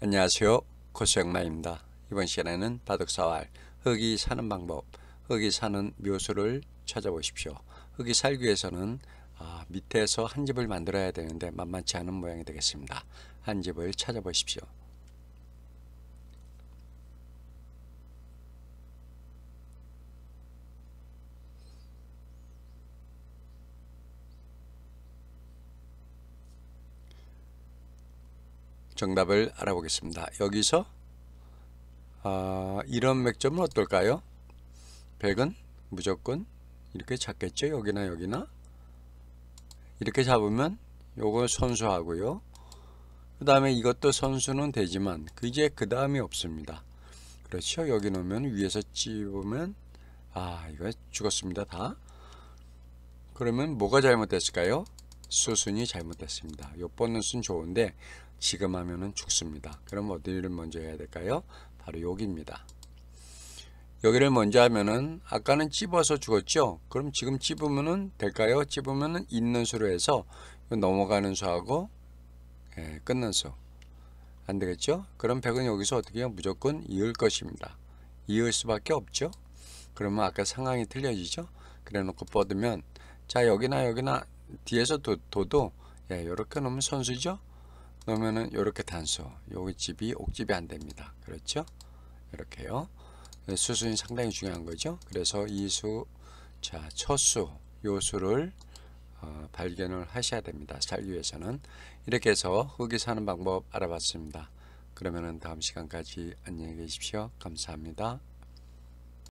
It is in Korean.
안녕하세요 고수영마입니다 이번 시간에는 바둑사활 흙이 사는 방법 흙이 사는 묘수를 찾아보십시오 흙이 살기 위해서는 아, 밑에서 한 집을 만들어야 되는데 만만치 않은 모양이 되겠습니다 한 집을 찾아보십시오 정답을 알아보겠습니다. 여기서 아, 이런 맥점은 어떨까요? 100은 무조건 이렇게 잡겠죠. 여기나 여기나 이렇게 잡으면 요거 선수하고요. 그 다음에 이것도 선수는 되지만 이제 그 다음이 없습니다. 그렇죠. 여기 놓으면 위에서 찝으면 아 이거 죽었습니다. 다 그러면 뭐가 잘못됐을까요? 수순이 잘못됐습니다. 요번는순 좋은데 지금 하면은 죽습니다. 그럼 어디를 먼저 해야 될까요? 바로 여기입니다. 여기를 먼저 하면은 아까는 찝어서 죽었죠? 그럼 지금 찝으면은 될까요? 찝으면은 있는 수로 해서 넘어가는 수하고 예, 끝난 수. 안 되겠죠? 그럼 백은 여기서 어떻게 해요? 무조건 이을 것입니다. 이을 수밖에 없죠? 그러면 아까 상황이 틀려지죠? 그래 놓고 뻗으면 자 여기나 여기나 뒤에서 도, 도도 예, 이렇게 놓으면 선수죠? 그러면은 이렇게 단수 여기 집이 옥집이 안 됩니다 그렇죠 이렇게요 네, 수순이 상당히 중요한 거죠 그래서 이수 자 첫수 요수를 어, 발견을 하셔야 됩니다 살기 위해서는 이렇게 해서 흙이 사는 방법 알아봤습니다 그러면은 다음 시간까지 안녕히 계십시오 감사합니다